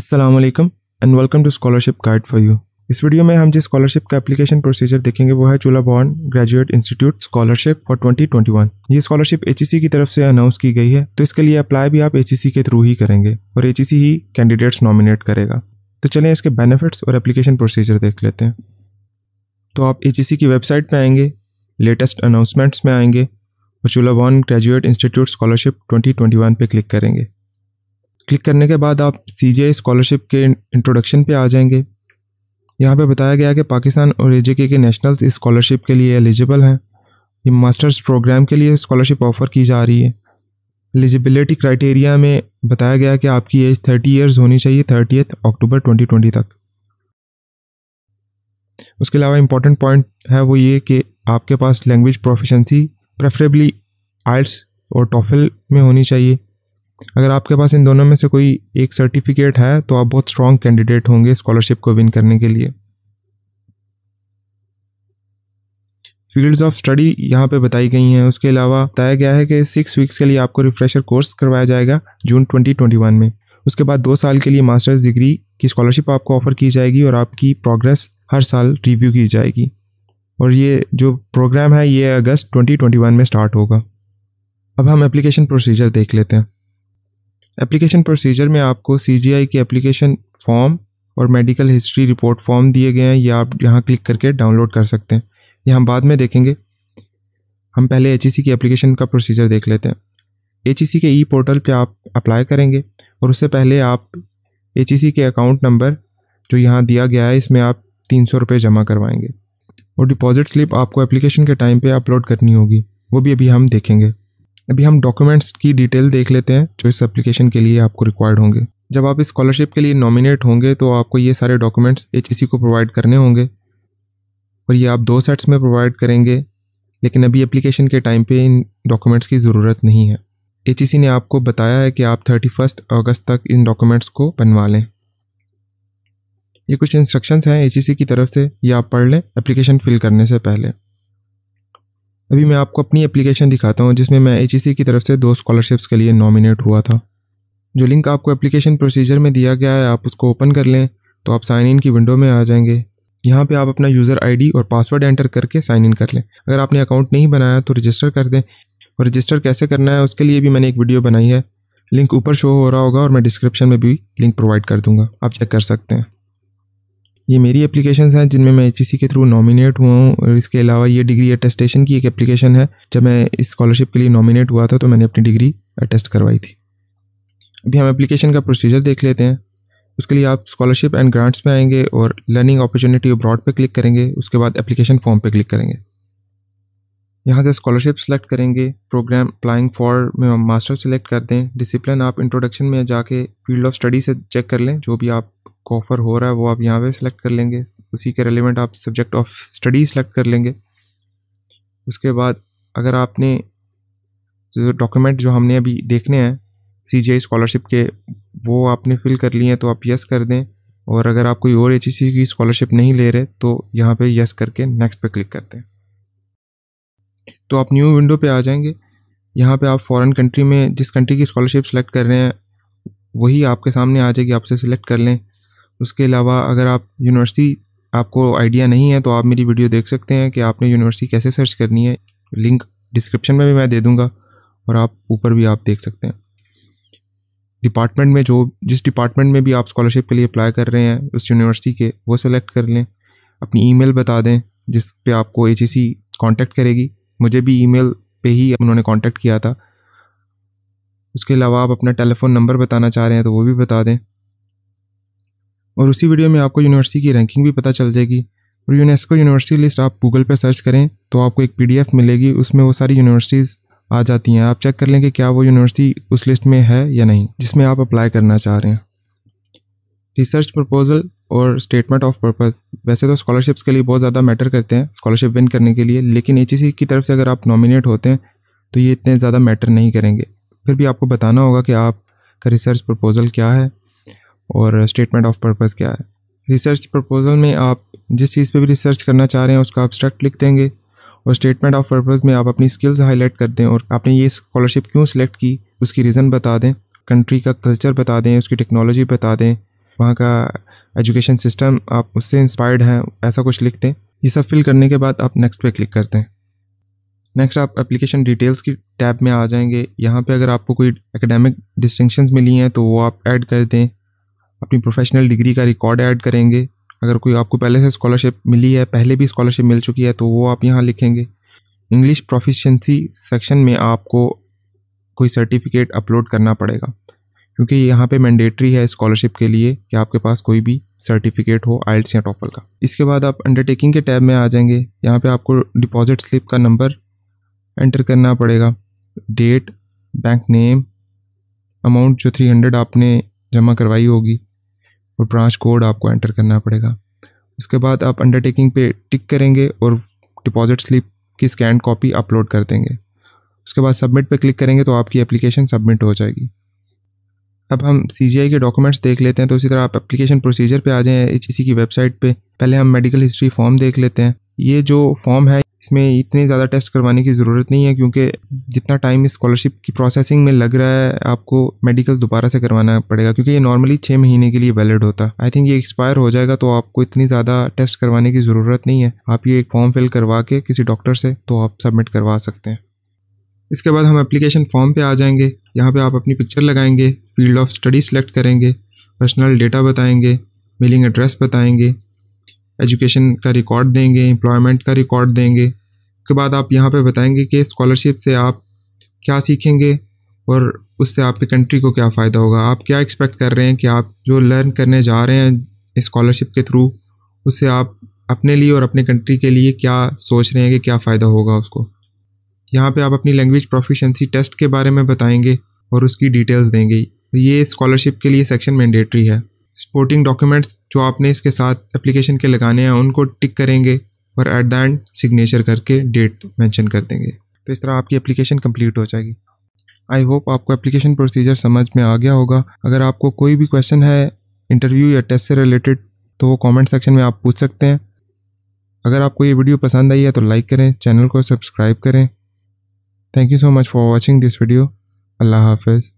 Aslam and welcome to scholarship guide for you इस video में हम जिस स्कॉलरशिप का एप्लीकेशन प्रोसीजर देखेंगे वो है Chulabhorn graduate institute scholarship for 2021 ये स्कॉलरशिप एच e की तरफ से अनाउंस की गई है तो इसके लिए अप्लाई भी आप एच e के थ्रू ही करेंगे और एच e ही कैंडिडेट्स नॉमिनेट करेगा तो चलें इसके बेनिफिट्स और एप्लीकेशन प्रोसीजर देख लेते हैं तो आप एच की वेबसाइट पर आएंगे लेटेस्ट अनाउंसमेंट्स में आएंगे मचूला बॉन ग्रेजुएट इंस्टीट्यूट स्कॉलरशिप 2021 पे क्लिक करेंगे क्लिक करने के बाद आप सी स्कॉलरशिप के इंट्रोडक्शन पे आ जाएंगे यहाँ पे बताया गया कि पाकिस्तान और ए के नेशनल स्कॉलरशिप के लिए एलिजिबल हैं ये मास्टर्स प्रोग्राम के लिए स्कॉलरशिप ऑफ़र की जा रही है एलिजिबिलिटी क्राइटेरिया में बताया गया कि आपकी एज थर्टी ईयर्स होनी चाहिए थर्टी अक्टूबर 2020 तक उसके अलावा इम्पॉर्टेंट पॉइंट है वो ये कि आपके पास लैंग्वेज प्रोफिशेंसी प्रेफरेबली आइल्स और टॉफिल में होनी चाहिए अगर आपके पास इन दोनों में से कोई एक सर्टिफिकेट है तो आप बहुत स्ट्रॉन्ग कैंडिडेट होंगे स्कॉलरशिप को विन करने के लिए फील्ड्स ऑफ स्टडी यहाँ पे बताई गई हैं उसके अलावा बताया गया है कि सिक्स वीक्स के लिए आपको रिफ्रेशर कोर्स करवाया जाएगा जून 2021 में उसके बाद दो साल के लिए मास्टर्स डिग्री की स्कॉलरशिप आपको ऑफर की जाएगी और आपकी प्रोग्रेस हर साल रिव्यू की जाएगी और ये जो प्रोग्राम है ये अगस्त 2021 में स्टार्ट होगा अब हम एप्लीकेशन प्रोसीजर देख लेते हैं एप्लीकेशन प्रोसीजर में आपको सी की एप्लीकेशन फॉर्म और मेडिकल हिस्ट्री रिपोर्ट फॉर्म दिए गए हैं ये आप यहाँ क्लिक करके डाउनलोड कर सकते हैं ये हम बाद में देखेंगे हम पहले एच e की एप्लीकेशन का प्रोसीजर देख लेते हैं एच e के ई पोर्टल पर आप अप्लाई करेंगे और उससे पहले आप एच e के अकाउंट नंबर जो यहाँ दिया गया है इसमें आप तीन सौ रुपये जमा करवाएंगे और डिपॉजिट स्लिप आपको एप्लीकेशन के टाइम पे अपलोड करनी होगी वो भी अभी हम देखेंगे अभी हम डॉक्यूमेंट्स की डिटेल देख लेते हैं जो इस एप्लीकेशन के लिए आपको रिक्वायर्ड होंगे जब आप स्कॉलरशिप के लिए नॉमिनेट होंगे तो आपको ये सारे डॉक्यूमेंट्स एच e को प्रोवाइड करने होंगे और ये आप दो सेट्स में प्रोवाइड करेंगे लेकिन अभी एप्लीकेशन के टाइम पे इन डॉक्यूमेंट्स की ज़रूरत नहीं है एच e ने आपको बताया है कि आप थर्टी अगस्त तक इन डॉक्यूमेंट्स को बनवा लें ये कुछ इंस्ट्रक्शंस हैं ए की तरफ से ये आप पढ़ लें एप्लीकेशन फिल करने से पहले अभी मैं आपको अपनी एप्लीकेशन दिखाता हूँ जिसमें मैं ए की तरफ से दो स्कॉलरशिप्स के लिए नॉमिनेट हुआ था जो लिंक आपको एप्लीकेशन प्रोसीजर में दिया गया है आप उसको ओपन कर लें तो आप साइन इन की विंडो में आ जाएंगे यहाँ पे आप अपना यूज़र आईडी और पासवर्ड एंटर करके साइन इन कर लें अगर आपने अकाउंट नहीं बनाया तो रजिस्टर कर दें और रजिस्टर कैसे करना है उसके लिए भी मैंने एक वीडियो बनाई है लिंक ऊपर शो हो रहा होगा और मैं डिस्क्रिप्शन में भी लिंक प्रोवाइड कर दूंगा आप चेक कर सकते हैं ये मेरी एप्लीकेशन हैं जिनमें मैं एच के थ्रू नॉमिनेट हुआ हूँ और इसके अलावा ये डिग्री अटेस्टेशन की एक एप्लीकेशन है जब मैं इस स्कॉलरशिप के लिए नॉमिनेट हुआ था तो मैंने अपनी डिग्री अटेस्ट करवाई थी अभी हम एप्लीकेशन का प्रोसीजर देख लेते हैं उसके लिए आप स्कॉलरशिप एंड ग्रांट्स में आएंगे और लर्निंग अपॉर्चुनिटी अब्रॉड पर क्लिक करेंगे उसके बाद एप्लीकेशन फॉर्म पर क्लिक करेंगे यहाँ से स्कॉलरशिप सेलेक्ट करेंगे प्रोग्राम अप्लाइंग फॉर में मास्टर सेलेक्ट कर दें डिसिप्लिन आप इंट्रोडक्शन में जाके फील्ड ऑफ स्टडी से चेक कर लें जो भी आप आपको ऑफ़र हो रहा है वो आप यहाँ पे सिलेक्ट कर लेंगे उसी के रेलिवेंट आप सब्जेक्ट ऑफ स्टडी सेलेक्ट कर लेंगे उसके बाद अगर आपने जो डॉक्यूमेंट जो हमने अभी देखने हैं सी जी आई स्कॉलरशिप के वो आपने फिल कर लिए हैं तो आप यस कर दें और अगर आप कोई और एच e की स्कॉलरशिप नहीं ले रहे तो यहाँ पे यस करके नेक्स्ट पे क्लिक करते हैं तो आप न्यू विंडो पे आ जाएंगे यहाँ पे आप फॉरेन कंट्री में जिस कंट्री की स्कॉलरशिप सेलेक्ट कर रहे हैं वही आपके सामने आ जाएगी आपसे सिलेक्ट कर लें उसके अलावा अगर आप यूनिवर्सिटी आपको आइडिया नहीं है तो आप मेरी वीडियो देख सकते हैं कि आपने यूनिवर्सिटी कैसे सर्च करनी है लिंक डिस्क्रिप्शन में भी मैं दे दूँगा और आप ऊपर भी आप देख सकते हैं डिपार्टमेंट में जो जिस डिपार्टमेंट में भी आप स्कॉलरशिप के लिए अप्लाई कर रहे हैं उस यूनिवर्सिटी के वो सिलेक्ट कर लें अपनी ईमेल बता दें जिस पे आपको ए कांटेक्ट करेगी मुझे भी ईमेल पे ही उन्होंने कांटेक्ट किया था उसके अलावा आप अपना टेलीफ़ोन नंबर बताना चाह रहे हैं तो वो भी बता दें और उसी वीडियो में आपको यूनिवर्सिटी की रैंकिंग भी पता चल जाएगी और यूनेस्को यूनिवर्सिटी लिस्ट आप गूगल पर सर्च करें तो आपको एक पी मिलेगी उसमें वो सारी यूनिवर्सिटीज़ आ जाती हैं आप चेक कर लें कि क्या वो यूनिवर्सिटी उस लिस्ट में है या नहीं जिसमें आप अप्लाई करना चाह रहे हैं रिसर्च प्रपोजल और स्टेटमेंट ऑफ पर्पस वैसे तो स्कॉलरशिप्स के लिए बहुत ज़्यादा मैटर करते हैं स्कॉलरशिप विन करने के लिए लेकिन एच e की तरफ से अगर आप नॉमिनेट होते हैं तो ये इतने ज़्यादा मैटर नहीं करेंगे फिर भी आपको बताना होगा कि आपका रिसर्च प्रपोजल क्या है और स्टेटमेंट ऑफ पर्पज़ क्या है रिसर्च प्रपोजल में आप जिस चीज़ पे भी रिसर्च करना चाह रहे हैं उसका अब्स्ट्रैक्ट लिख देंगे और स्टेटमेंट ऑफ पर्पज़ में आप अपनी स्किल्स हाईलाइट कर दें और आपने ये स्कॉलरशिप क्यों सिलेक्ट की उसकी रीज़न बता दें कंट्री का कल्चर बता दें उसकी टेक्नोलॉजी बता दें वहाँ का एजुकेशन सिस्टम आप उससे इंस्पायर्ड हैं ऐसा कुछ लिख दें ये सब फिल करने के बाद आप नेक्स्ट पे क्लिक करते हैं नेक्स्ट आप एप्लीकेशन डिटेल्स की टैब में आ जाएंगे यहाँ पे अगर आपको कोई एकेडमिक डिस्टिंक्शंस मिली हैं तो वो आप ऐड कर दें अपनी प्रोफेशनल डिग्री का रिकॉर्ड ऐड करेंगे अगर कोई आपको पहले से स्कॉलरशिप मिली है पहले भी स्कॉलरशिप मिल चुकी है तो वो आप यहाँ लिखेंगे इंग्लिश प्रोफिशेंसी सेक्शन में आपको कोई सर्टिफिकेट अपलोड करना पड़ेगा क्योंकि यहाँ पे मैंडेटरी है स्कॉलरशिप के लिए कि आपके पास कोई भी सर्टिफिकेट हो आइल्स या टॉफल का इसके बाद आप अंडरटेकिंग के टैब में आ जाएंगे यहाँ पे आपको डिपॉजिट स्लिप का नंबर एंटर करना पड़ेगा डेट बैंक नेम अमाउंट जो थ्री हंड्रेड आपने जमा करवाई होगी और ब्रांच कोड आपको एंटर करना पड़ेगा उसके बाद आप अंडरटेकिंग पे टिक करेंगे और डिपॉजिट स्लिप की स्कैन कॉपी अपलोड कर देंगे उसके बाद सबमिट पे क्लिक करेंगे तो आपकी एप्लीकेशन सबमिट हो जाएगी अब हम सी के डॉक्यूमेंट्स देख लेते हैं तो इसी तरह आप एप्लीकेशन प्रोसीजर पे आ जाएँ किसी की वेबसाइट पे पहले हम मेडिकल हिस्ट्री फॉर्म देख लेते हैं ये जो फॉर्म है इसमें इतने ज़्यादा टेस्ट करवाने की ज़रूरत नहीं है क्योंकि जितना टाइम स्कॉलरशिप की प्रोसेसिंग में लग रहा है आपको मेडिकल दोबारा से करवाना पड़ेगा क्योंकि ये नॉर्मली छः महीने के लिए वैलिड होता है आई थिंक ये एक्सपायर हो जाएगा तो आपको इतनी ज़्यादा टेस्ट करवाने की ज़रूरत नहीं है आप ये एक फॉर्म फिल करवा के किसी डॉक्टर से तो आप सबमिट करवा सकते हैं इसके बाद हम एप्लीकेशन फॉर्म पर आ जाएंगे यहाँ पर आप अपनी पिक्चर लगाएंगे फील्ड ऑफ स्टडी सेलेक्ट करेंगे पर्सनल डेटा बताएंगे मेलिंग एड्रेस बताएंगे एजुकेशन का रिकॉर्ड देंगे एम्प्लॉयमेंट का रिकॉर्ड देंगे उसके बाद आप यहाँ पर बताएंगे कि स्कॉलरशिप से आप क्या सीखेंगे और उससे आपकी कंट्री को क्या फ़ायदा होगा आप क्या एक्सपेक्ट कर रहे हैं कि आप जो लर्न करने जा रहे हैं स्कॉलरशिप के थ्रू उससे आप अपने लिए और अपने कंट्री के लिए क्या सोच रहे हैं कि क्या फ़ायदा होगा उसको यहाँ पे आप अपनी लैंग्वेज प्रोफिशेंसी टेस्ट के बारे में बताएंगे और उसकी डिटेल्स देंगे ये स्कॉलरशिप के लिए सेक्शन मैंडेटरी है स्पोर्टिंग डॉक्यूमेंट्स जो आपने इसके साथ एप्लीकेशन के लगाने हैं उनको टिक करेंगे और एट द एंड सिग्नेचर करके डेट मेंशन कर देंगे तो इस तरह आपकी एप्लीकेशन कंप्लीट हो जाएगी आई होप आपको एप्लीकेशन प्रोसीजर समझ में आ गया होगा अगर आपको कोई भी क्वेश्चन है इंटरव्यू या टेस्ट से रिलेटेड तो वो कॉमेंट सेक्शन में आप पूछ सकते हैं अगर आपको ये वीडियो पसंद आई है तो लाइक करें चैनल को सब्सक्राइब करें thank you so much for watching this video अल्लाह हाफिज़